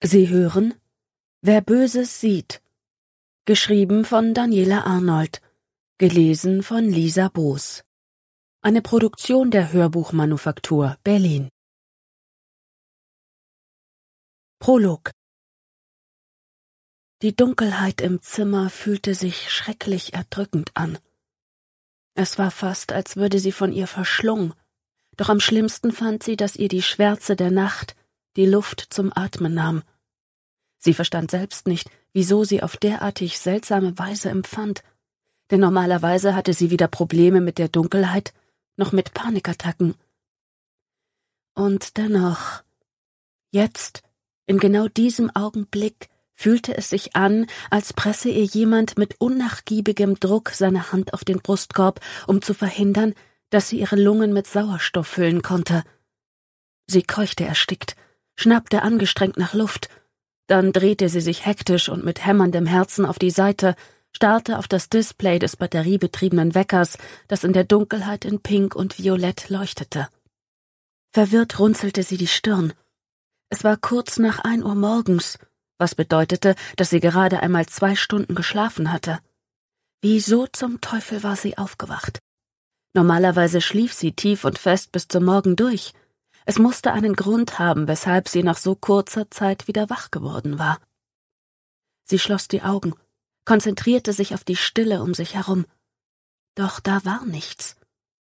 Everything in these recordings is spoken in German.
Sie hören Wer Böses sieht. Geschrieben von Daniela Arnold. Gelesen von Lisa Boos. Eine Produktion der Hörbuchmanufaktur Berlin. Prolog Die Dunkelheit im Zimmer fühlte sich schrecklich erdrückend an. Es war fast, als würde sie von ihr verschlungen, doch am schlimmsten fand sie, dass ihr die Schwärze der Nacht die Luft zum Atmen nahm. Sie verstand selbst nicht, wieso sie auf derartig seltsame Weise empfand, denn normalerweise hatte sie weder Probleme mit der Dunkelheit noch mit Panikattacken. Und dennoch, jetzt, in genau diesem Augenblick, fühlte es sich an, als presse ihr jemand mit unnachgiebigem Druck seine Hand auf den Brustkorb, um zu verhindern, dass sie ihre Lungen mit Sauerstoff füllen konnte. Sie keuchte erstickt schnappte angestrengt nach Luft, dann drehte sie sich hektisch und mit hämmerndem Herzen auf die Seite, starrte auf das Display des batteriebetriebenen Weckers, das in der Dunkelheit in Pink und Violett leuchtete. Verwirrt runzelte sie die Stirn. Es war kurz nach ein Uhr morgens, was bedeutete, dass sie gerade einmal zwei Stunden geschlafen hatte. Wieso zum Teufel war sie aufgewacht? Normalerweise schlief sie tief und fest bis zum Morgen durch, es musste einen Grund haben, weshalb sie nach so kurzer Zeit wieder wach geworden war. Sie schloss die Augen, konzentrierte sich auf die Stille um sich herum. Doch da war nichts.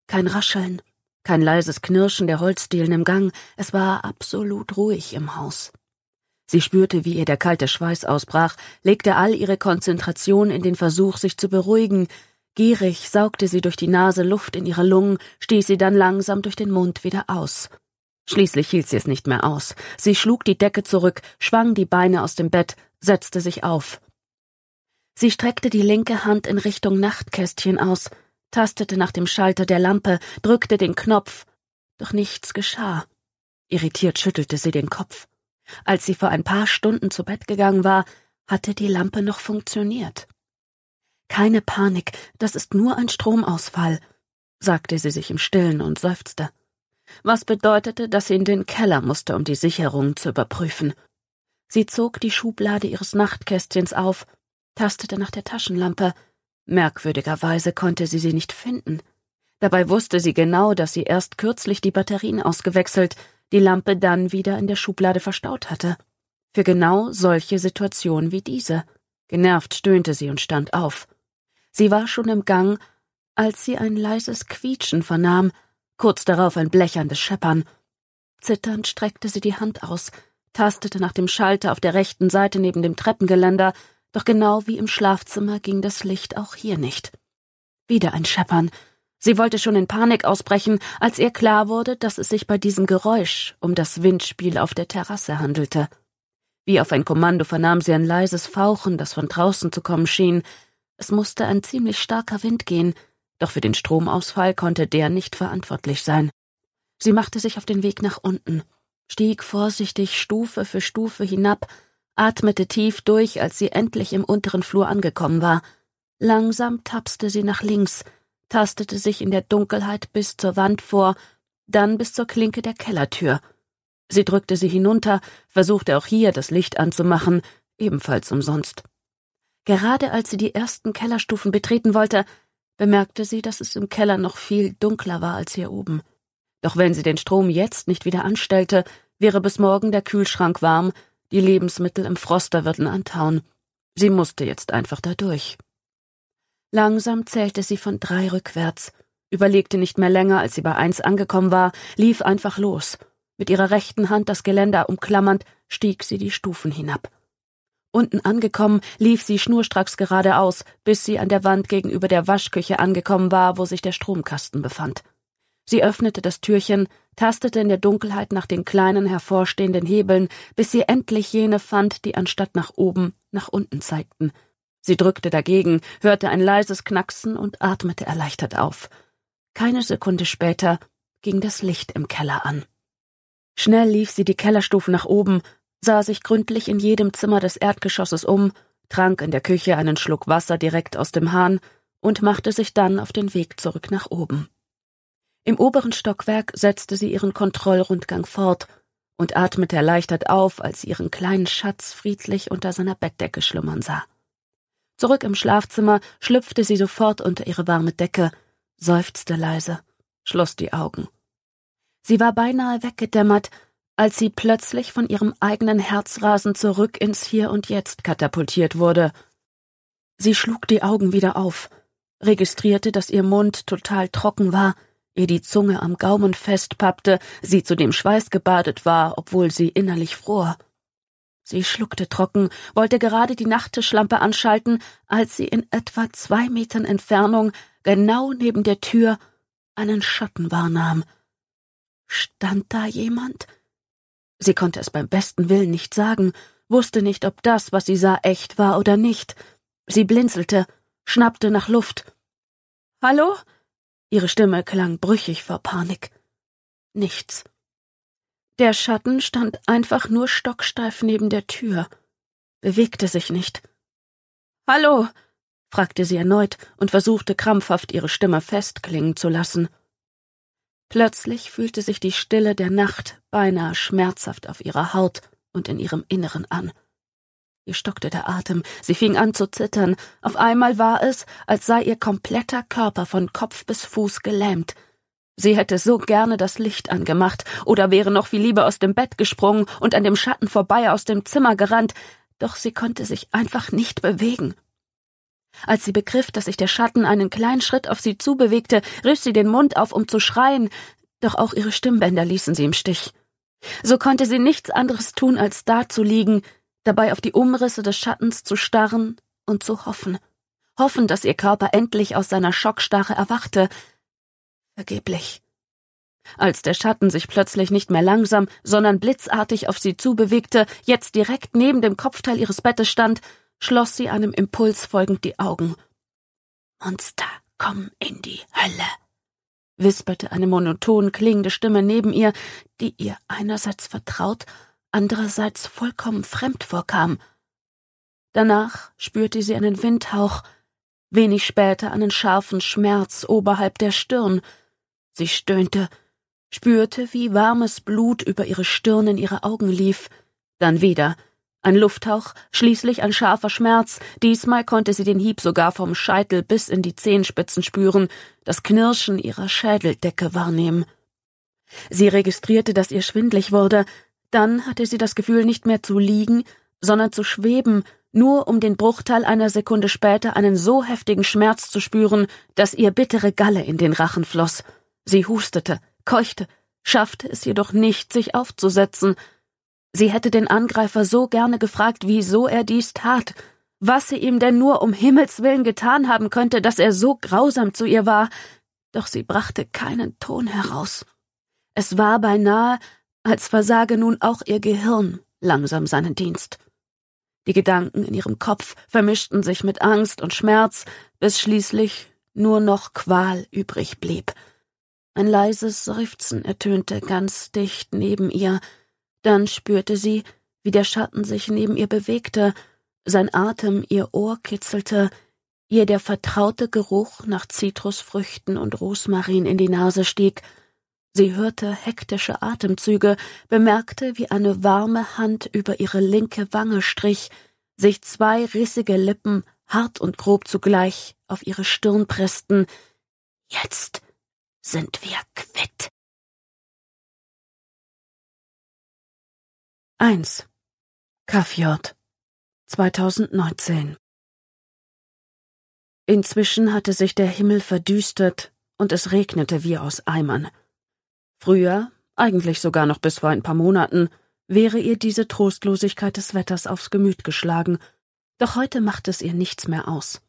Kein Rascheln, kein leises Knirschen der Holzdielen im Gang, es war absolut ruhig im Haus. Sie spürte, wie ihr der kalte Schweiß ausbrach, legte all ihre Konzentration in den Versuch, sich zu beruhigen. Gierig saugte sie durch die Nase Luft in ihre Lungen, stieß sie dann langsam durch den Mund wieder aus. Schließlich hielt sie es nicht mehr aus. Sie schlug die Decke zurück, schwang die Beine aus dem Bett, setzte sich auf. Sie streckte die linke Hand in Richtung Nachtkästchen aus, tastete nach dem Schalter der Lampe, drückte den Knopf, doch nichts geschah. Irritiert schüttelte sie den Kopf. Als sie vor ein paar Stunden zu Bett gegangen war, hatte die Lampe noch funktioniert. Keine Panik, das ist nur ein Stromausfall, sagte sie sich im stillen und seufzte was bedeutete, dass sie in den Keller musste, um die Sicherungen zu überprüfen. Sie zog die Schublade ihres Nachtkästchens auf, tastete nach der Taschenlampe. Merkwürdigerweise konnte sie sie nicht finden. Dabei wusste sie genau, dass sie erst kürzlich die Batterien ausgewechselt, die Lampe dann wieder in der Schublade verstaut hatte. Für genau solche Situationen wie diese. Genervt stöhnte sie und stand auf. Sie war schon im Gang, als sie ein leises Quietschen vernahm, kurz darauf ein blecherndes Scheppern. Zitternd streckte sie die Hand aus, tastete nach dem Schalter auf der rechten Seite neben dem Treppengeländer, doch genau wie im Schlafzimmer ging das Licht auch hier nicht. Wieder ein Scheppern. Sie wollte schon in Panik ausbrechen, als ihr klar wurde, dass es sich bei diesem Geräusch um das Windspiel auf der Terrasse handelte. Wie auf ein Kommando vernahm sie ein leises Fauchen, das von draußen zu kommen schien. Es musste ein ziemlich starker Wind gehen, doch für den Stromausfall konnte der nicht verantwortlich sein. Sie machte sich auf den Weg nach unten, stieg vorsichtig Stufe für Stufe hinab, atmete tief durch, als sie endlich im unteren Flur angekommen war. Langsam tapste sie nach links, tastete sich in der Dunkelheit bis zur Wand vor, dann bis zur Klinke der Kellertür. Sie drückte sie hinunter, versuchte auch hier das Licht anzumachen, ebenfalls umsonst. Gerade als sie die ersten Kellerstufen betreten wollte, bemerkte sie, dass es im Keller noch viel dunkler war als hier oben. Doch wenn sie den Strom jetzt nicht wieder anstellte, wäre bis morgen der Kühlschrank warm, die Lebensmittel im Froster würden antauen. Sie musste jetzt einfach dadurch. Langsam zählte sie von drei rückwärts, überlegte nicht mehr länger, als sie bei eins angekommen war, lief einfach los. Mit ihrer rechten Hand das Geländer umklammernd, stieg sie die Stufen hinab. Unten angekommen, lief sie schnurstracks geradeaus, bis sie an der Wand gegenüber der Waschküche angekommen war, wo sich der Stromkasten befand. Sie öffnete das Türchen, tastete in der Dunkelheit nach den kleinen hervorstehenden Hebeln, bis sie endlich jene fand, die anstatt nach oben nach unten zeigten. Sie drückte dagegen, hörte ein leises Knacksen und atmete erleichtert auf. Keine Sekunde später ging das Licht im Keller an. Schnell lief sie die Kellerstufen nach oben, sah sich gründlich in jedem Zimmer des Erdgeschosses um, trank in der Küche einen Schluck Wasser direkt aus dem Hahn und machte sich dann auf den Weg zurück nach oben. Im oberen Stockwerk setzte sie ihren Kontrollrundgang fort und atmete erleichtert auf, als sie ihren kleinen Schatz friedlich unter seiner Bettdecke schlummern sah. Zurück im Schlafzimmer schlüpfte sie sofort unter ihre warme Decke, seufzte leise, schloss die Augen. Sie war beinahe weggedämmert, als sie plötzlich von ihrem eigenen Herzrasen zurück ins Hier und Jetzt katapultiert wurde. Sie schlug die Augen wieder auf, registrierte, dass ihr Mund total trocken war, ihr die Zunge am Gaumen festpappte, sie zu dem Schweiß gebadet war, obwohl sie innerlich fror. Sie schluckte trocken, wollte gerade die Nachttischlampe anschalten, als sie in etwa zwei Metern Entfernung, genau neben der Tür, einen Schatten wahrnahm. Stand da jemand? Sie konnte es beim besten Willen nicht sagen, wusste nicht, ob das, was sie sah, echt war oder nicht. Sie blinzelte, schnappte nach Luft. Hallo? Ihre Stimme klang brüchig vor Panik. Nichts. Der Schatten stand einfach nur stocksteif neben der Tür, bewegte sich nicht. Hallo? fragte sie erneut und versuchte krampfhaft ihre Stimme festklingen zu lassen. Plötzlich fühlte sich die Stille der Nacht beinahe schmerzhaft auf ihrer Haut und in ihrem Inneren an. Ihr stockte der Atem, sie fing an zu zittern. Auf einmal war es, als sei ihr kompletter Körper von Kopf bis Fuß gelähmt. Sie hätte so gerne das Licht angemacht oder wäre noch viel lieber aus dem Bett gesprungen und an dem Schatten vorbei aus dem Zimmer gerannt, doch sie konnte sich einfach nicht bewegen. Als sie begriff, dass sich der Schatten einen kleinen Schritt auf sie zubewegte, riss sie den Mund auf, um zu schreien, doch auch ihre Stimmbänder ließen sie im Stich. So konnte sie nichts anderes tun, als da zu liegen, dabei auf die Umrisse des Schattens zu starren und zu hoffen. Hoffen, dass ihr Körper endlich aus seiner Schockstarre erwachte. Vergeblich. Als der Schatten sich plötzlich nicht mehr langsam, sondern blitzartig auf sie zubewegte, jetzt direkt neben dem Kopfteil ihres Bettes stand, schloss sie einem Impuls folgend die Augen. Monster, komm in die Hölle, wisperte eine monoton klingende Stimme neben ihr, die ihr einerseits vertraut, andererseits vollkommen fremd vorkam. Danach spürte sie einen Windhauch, wenig später einen scharfen Schmerz oberhalb der Stirn. Sie stöhnte, spürte, wie warmes Blut über ihre Stirn in ihre Augen lief, dann wieder – ein Lufthauch, schließlich ein scharfer Schmerz, diesmal konnte sie den Hieb sogar vom Scheitel bis in die Zehenspitzen spüren, das Knirschen ihrer Schädeldecke wahrnehmen. Sie registrierte, dass ihr schwindlig wurde, dann hatte sie das Gefühl, nicht mehr zu liegen, sondern zu schweben, nur um den Bruchteil einer Sekunde später einen so heftigen Schmerz zu spüren, dass ihr bittere Galle in den Rachen floss. Sie hustete, keuchte, schaffte es jedoch nicht, sich aufzusetzen, Sie hätte den Angreifer so gerne gefragt, wieso er dies tat, was sie ihm denn nur um Himmels willen getan haben könnte, dass er so grausam zu ihr war, doch sie brachte keinen Ton heraus. Es war beinahe, als versage nun auch ihr Gehirn langsam seinen Dienst. Die Gedanken in ihrem Kopf vermischten sich mit Angst und Schmerz, bis schließlich nur noch Qual übrig blieb. Ein leises Seufzen ertönte ganz dicht neben ihr, dann spürte sie, wie der Schatten sich neben ihr bewegte, sein Atem ihr Ohr kitzelte, ihr der vertraute Geruch nach Zitrusfrüchten und Rosmarin in die Nase stieg. Sie hörte hektische Atemzüge, bemerkte, wie eine warme Hand über ihre linke Wange strich, sich zwei rissige Lippen, hart und grob zugleich, auf ihre Stirn pressten. Jetzt sind wir quitt, 1. Kaffjord 2019 Inzwischen hatte sich der Himmel verdüstert und es regnete wie aus Eimern. Früher, eigentlich sogar noch bis vor ein paar Monaten, wäre ihr diese Trostlosigkeit des Wetters aufs Gemüt geschlagen, doch heute machte es ihr nichts mehr aus.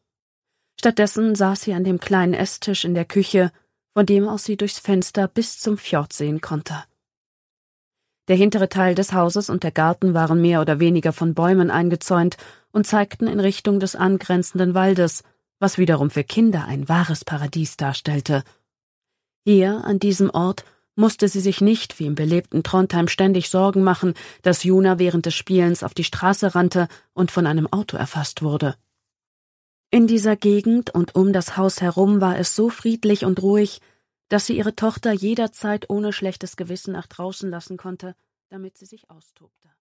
Stattdessen saß sie an dem kleinen Esstisch in der Küche, von dem aus sie durchs Fenster bis zum Fjord sehen konnte. Der hintere Teil des Hauses und der Garten waren mehr oder weniger von Bäumen eingezäunt und zeigten in Richtung des angrenzenden Waldes, was wiederum für Kinder ein wahres Paradies darstellte. Hier, an diesem Ort, musste sie sich nicht wie im belebten Trondheim ständig Sorgen machen, dass Juna während des Spielens auf die Straße rannte und von einem Auto erfasst wurde. In dieser Gegend und um das Haus herum war es so friedlich und ruhig, dass sie ihre Tochter jederzeit ohne schlechtes Gewissen nach draußen lassen konnte, damit sie sich austobte.